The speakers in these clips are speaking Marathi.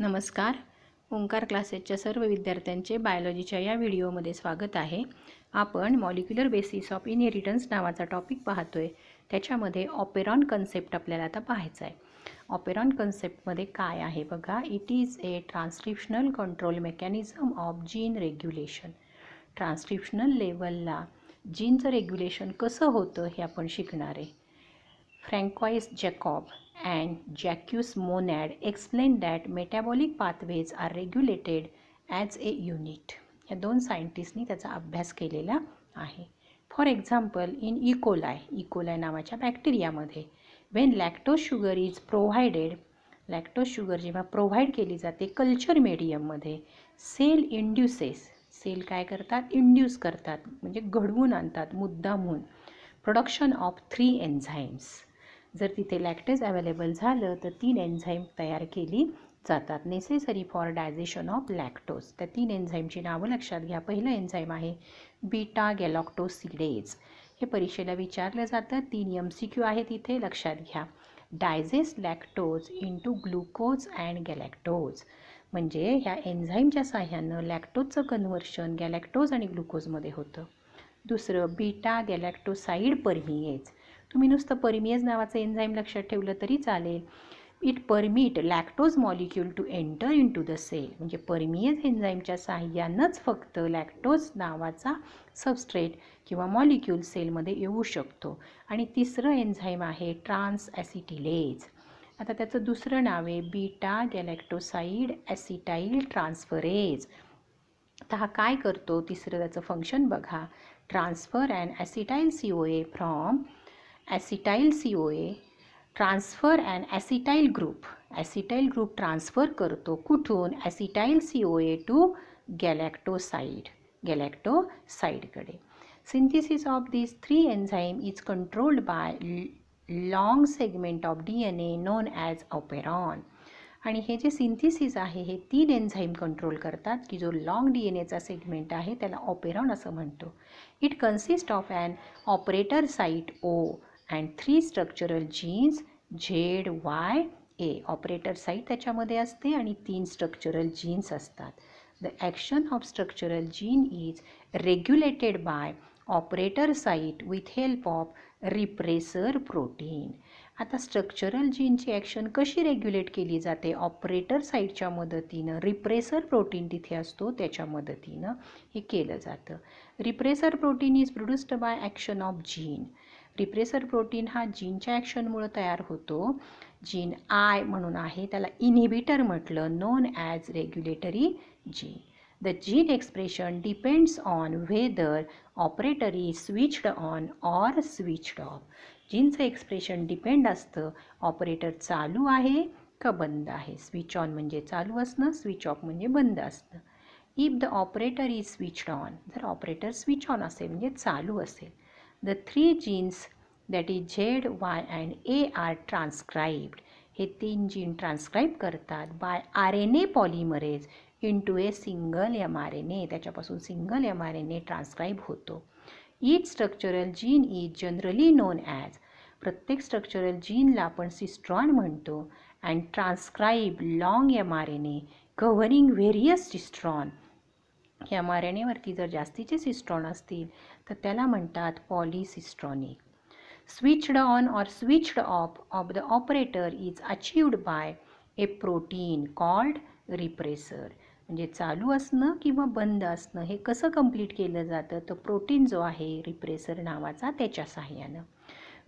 नमस्कार ओंकार क्लासेसच्या सर्व विद्यार्थ्यांचे बायोलॉजीच्या या व्हिडिओमध्ये स्वागत आहे आपण मॉलिक्युलर बेसिस ऑफ इनहेरिटन्स नावाचा टॉपिक पाहतो आहे त्याच्यामध्ये ऑपेरॉन कन्सेप्ट आपल्याला आता पाहायचा आहे ऑपेरॉन कन्सेप्टमध्ये काय आहे बघा it is a transcriptional control mechanism of gene regulation transcriptional लेवलला जीनचं रेग्युलेशन कसं होतं हे आपण शिकणार आहे Francois Jacob and Jacques Monod explained that metabolic pathways are regulated as a unit या दोन सायंटिस्टनी त्याचा अभ्यास केलेला आहे for example in E coli E coli नावाच्या बॅक्टेरियामध्ये when lactose sugar is provided lactose sugar जेव्हा प्रोव्हाइड केली जाते कल्चर मीडियममध्ये सेल इंड्युसेस सेल काय करतात इंड्यूस करतात म्हणजे घडवून आणतात मुद्दामहून प्रोडक्शन ऑफ थ्री एन्झाईम्स जर तिथे लॅक्टेज अवेलेबल झालं तर तीन एन्झाईम तयार केली जातात necessary for digestion of lactose त्या तीन एन्झाईमची नावं लक्षात घ्या पहिलं एन्झाईम आहे बीटा गॅलॉक्टोसिडेज हे परीक्षेला विचारलं जातं तीन एम सी क्यू आहे तिथे लक्षात घ्या digest lactose into glucose and galactose म्हणजे ह्या एन्झाईमच्या साह्यानं लॅक्टोजचं कन्व्हर्शन गॅलॅक्टोज आणि ग्लुकोजमध्ये होतं दुसरं बीटा गॅलॅक्टोसाईड परमिएज तुम्ही नुसतं परिमियज नावाचं एन्झाईम लक्षात ठेवलं तरी चालेल it permit lactose molecule to enter into the cell म्हणजे परमियज एन्झाईमच्या साह्यानंच फक्त लॅक्टोज नावाचा सबस्ट्रेट किंवा मॉलिक्यूल सेलमध्ये येऊ शकतो आणि तिसरं एन्झाईम आहे ट्रान्स ॲसिटिलेज आता त्याचं दुसरं नाव आहे बीटा गॅलॅक्टोसाईड ॲसिटाईल ट्रान्सफरेज आता हा काय करतो तिसरं त्याचं फंक्शन बघा transfer and acetyl C O A from acetyl C O A transfer and acetyl group acetyl group transfer करतो कुठून acetyl C O A to galactoside गॅलॅक्टोसाईडकडे synthesis of this three enzyme is controlled by long segment of D N A known as operon आणि हे जे सिंथिसिस आहे हे तीन एन्झाईम कंट्रोल करतात की जो लाँग डी एन एचा सेगमेंट आहे त्याला ऑपेरॉन असं म्हणतो it consist of an operator site O and three structural genes Z Y A operator site त्याच्यामध्ये असते आणि तीन स्ट्रक्चरल जीन्स असतात the action of structural gene is regulated by operator site with help of repressor protein आता स्ट्रक्चरल जीनची ॲक्शन कशी रेग्युलेट केली जाते ऑपरेटर साईटच्या मदतीनं रिप्रेसर प्रोटीन तिथे असतो त्याच्या मदतीनं हे केलं जातं repressor protein is produced by action of gene depressor protein हा जीनच्या ॲक्शनमुळं तयार होतो जीन आय म्हणून आहे त्याला इनिबिटर म्हटलं known as regulatory gene the gene expression depends on whether operator is switched on or switched off जीनचं एक्सप्रेशन डिपेंड असतं ऑपरेटर चालू आहे का बंद आहे स्विच ऑन म्हणजे चालू असणं स्विच ऑफ म्हणजे बंद असणं if the operator is switched on जर ऑपरेटर स्विच ऑन असेल म्हणजे चालू असेल the three genes that is Z Y and A are transcribed हे तीन जीन ट्रान्स्क्राईब करतात by R N A polymerase into a single M R N A त्याच्यापासून single M R N A transcribe होतो each structural gene is generally known as प्रत्येक स्ट्रक्चरल जीनला आपण सिस्ट्रॉन म्हणतो and transcribe long M R N A covering various cistron या मारणेवरती जर जास्तीचे सिस्ट्रॉन असतील तर त्याला म्हणतात polycistronic switched on or switched off off the operator is achieved by a protein called repressor म्हणजे चालू असणं किंवा बंद असणं हे कसं कंप्लीट केलं जातं तर प्रोटीन जो आहे रिप्रेसर नावाचा त्याच्या साह्यानं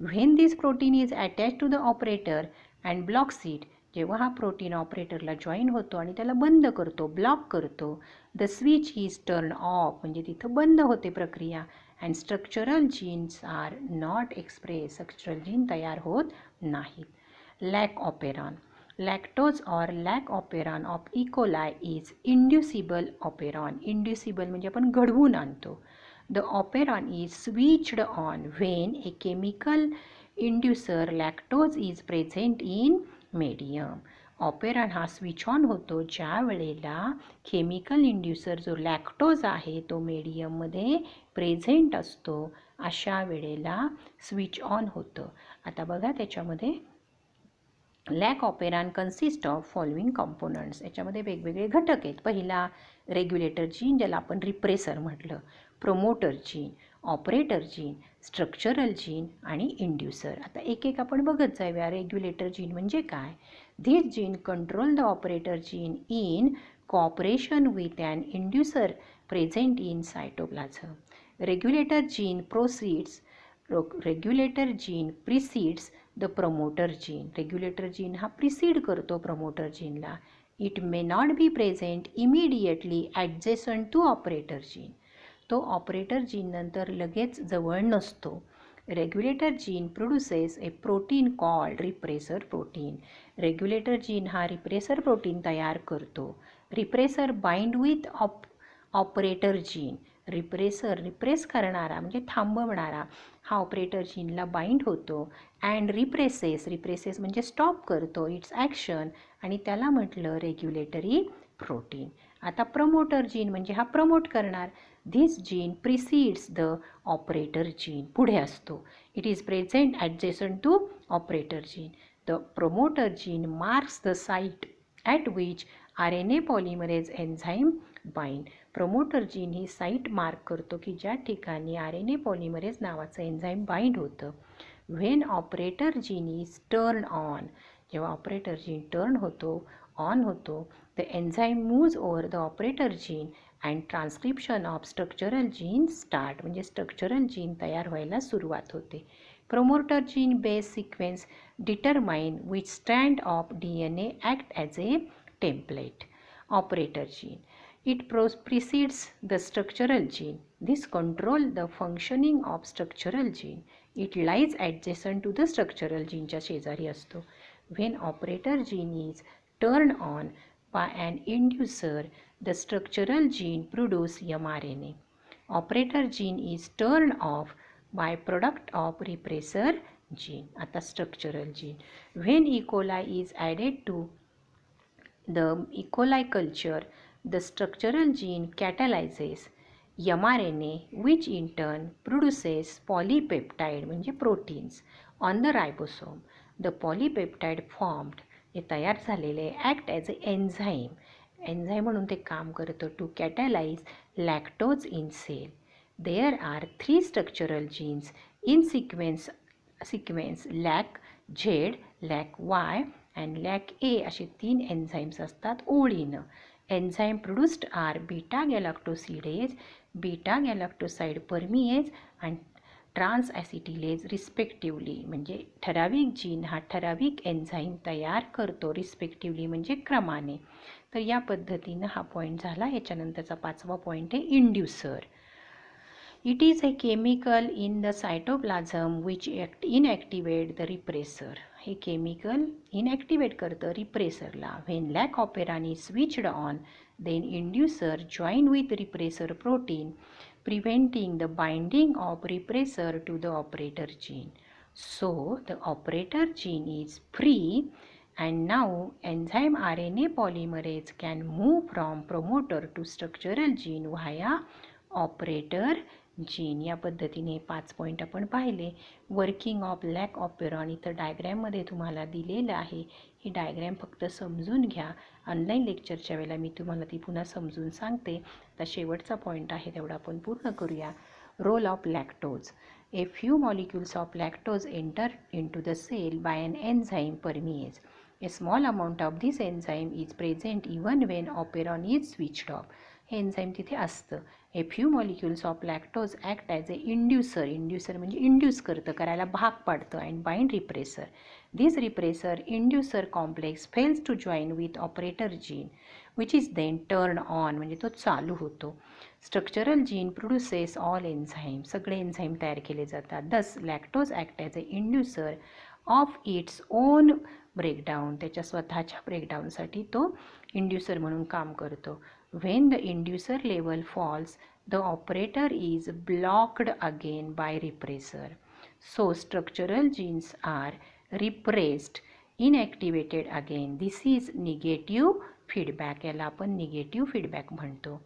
when this protein is attach to the operator and blocks it जेव्हा हा प्रोटीन ऑपरेटरला जॉईन होतो आणि त्याला बंद करतो ब्लॉक करतो the switch is turn off म्हणजे तिथं बंद होते प्रक्रिया and structural genes are not express structural gene तयार होत नाहीत lac operon lactose or lac operon of E coli is inducible operon inducible म्हणजे आपण घडवून आणतो the operon is switched on when a chemical inducer lactose is present in medium operon हा स्विच ऑन होतो ज्या वेळेला केमिकल इंड्युसर जो लॅक्टोज आहे तो मेडियममध्ये प्रेझेंट असतो अशा वेळेला स्विच ऑन होतं आता बघा त्याच्यामध्ये lac operon consist of following components याच्यामध्ये वेगवेगळे घटक आहेत पहिला रेग्युलेटर जीन ज्याला आपण रिप्रेसर म्हटलं promoter gene operator gene structural gene आणि इंड्युसर आता एक एक आपण बघत जाऊया रेग्युलेटर जीन म्हणजे काय this gene control the operator gene in cooperation with and inducer present in cytoplasm regulator gene proceeds regulator gene precedes the promoter gene regulator gene हा प्रिसीड करतो प्रमोटर जीनला it may not be present immediately adjacent to operator gene तो ऑपरेटर जीननंतर लगेच जवळ नसतो regulator gene produces a protein called repressor protein regulator gene हा रिप्रेसर प्रोटीन तयार करतो repressor bind with op operator gene repressor repress करणारा म्हणजे थांबवणारा हा ऑपरेटर जीनला बाइंड होतो अँड रिप्रेसेस रिप्रेसेस म्हणजे स्टॉप करतो इट्स ॲक्शन आणि त्याला म्हटलं रेग्युलेटरी प्रोटीन आता प्रमोटर जीन म्हणजे हा प्रमोट करणार this gene precedes the operator gene पुढे असतो it is present adjacent to operator gene the promoter gene marks the site at which R N A polymerase enzyme bind promoter gene ही साईट मार्क करतो की ज्या ठिकाणी आर एन ए पॉलिमरेज नावाचं एन्झाईम बाइंड होतं when operator gene is turn on जेव्हा ऑपरेटर जीन टर्न होतो ऑन होतो the enzyme moves over the operator gene and transcription of structural gene start म्हणजे स्ट्रक्चरल जीन तयार व्हायला सुरुवात होते promoter gene base sequence determine which stand of D N A act as a template operator gene it pro precedes the structural gene this control the functioning of structural gene it lies adjacent to the structural जीनच्या शेजारी असतो When operator gene is turned on by an inducer, the structural gene produces mRNA. Operator gene is turned off by product of repressor gene, the structural gene. When E. coli is added to the E. coli culture, the structural gene catalyzes mRNA which in turn produces polypeptide म्हणजे proteins on the ribosome. The polypeptide formed हे तयार झालेले act as a enzyme enzyme म्हणून ते काम करतं to catalyse lactose in cell there are three structural genes in sequence sequence lac Z lac Y and lac A असे तीन एन्झाईम्स असतात ओळीनं enzyme produced are beta galactosidase beta galactoside permease and transacetylase respectively म्हणजे ठराविक जीन हा ठराविक एन्झाईम तयार करतो रिस्पेक्टिवली म्हणजे क्रमाने तर या पद्धतीनं हा पॉईंट झाला याच्यानंतरचा पाचवा पॉईंट आहे inducer it is a chemical in the cytoplasm which act inactivate the repressor हे केमिकल इनॲक्टिवेट करतं रिप्रेसरला व्हेन लॅक ऑपेरानी switched on then inducer join with repressor protein preventing the binding of repressor to the operator gene. So the operator gene is free and now enzyme RNA polymerase can move from promoter to structural gene via operator gene या पद्धतीने पाच पॉईंट आपण पाहिले वर्किंग ऑफ लॅक ऑपेरॉन इथं डायग्रॅममध्ये तुम्हाला दिलेलं आहे ही डायग्रॅम फक्त समजून घ्या ऑनलाईन लेक्चरच्या वेळेला मी तुम्हाला ती पुन्हा समजून सांगते आता शेवटचा पॉईंट आहे तेवढा आपण पूर्ण करूया role of lactose a few molecules of lactose enter into the cell by an enzyme permease a small amount of this enzyme is present even when operon is switch off हे एन्झाईम तिथे असतं a few molecules of lactose act as a inducer inducer म्हणजे इंड्यूस करतं करायला भाग पाडतं and bind repressor this repressor inducer complex fails to join with operator gene which is then turn on म्हणजे तो चालू होतो structural gene produces all enzyme सगळे एन्झाईम तयार केले जातात thus lactose act as a inducer of its own breakdown त्याच्या स्वतःच्या ब्रेकडाऊनसाठी तो इंड्युसर म्हणून काम करतो When the inducer level falls, the operator is blocked again by repressor. So structural genes are repressed, inactivated again. This is negative feedback. याला आपण negative feedback म्हणतो.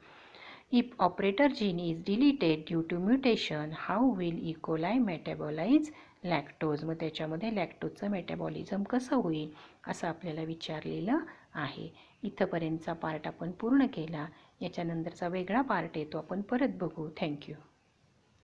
If operator gene is deleted due to mutation, how will E. coli metabolize lactose? tyachya मग lactose लॅक्टोजचं मेटाबॉलिझम कसं होईल असं आपल्याला विचारलेलं आहे इथंपर्यंतचा पार्ट आपण पूर्ण केला याच्यानंतरचा वेगळा पार्ट येतो आपण परत बघू थँक्यू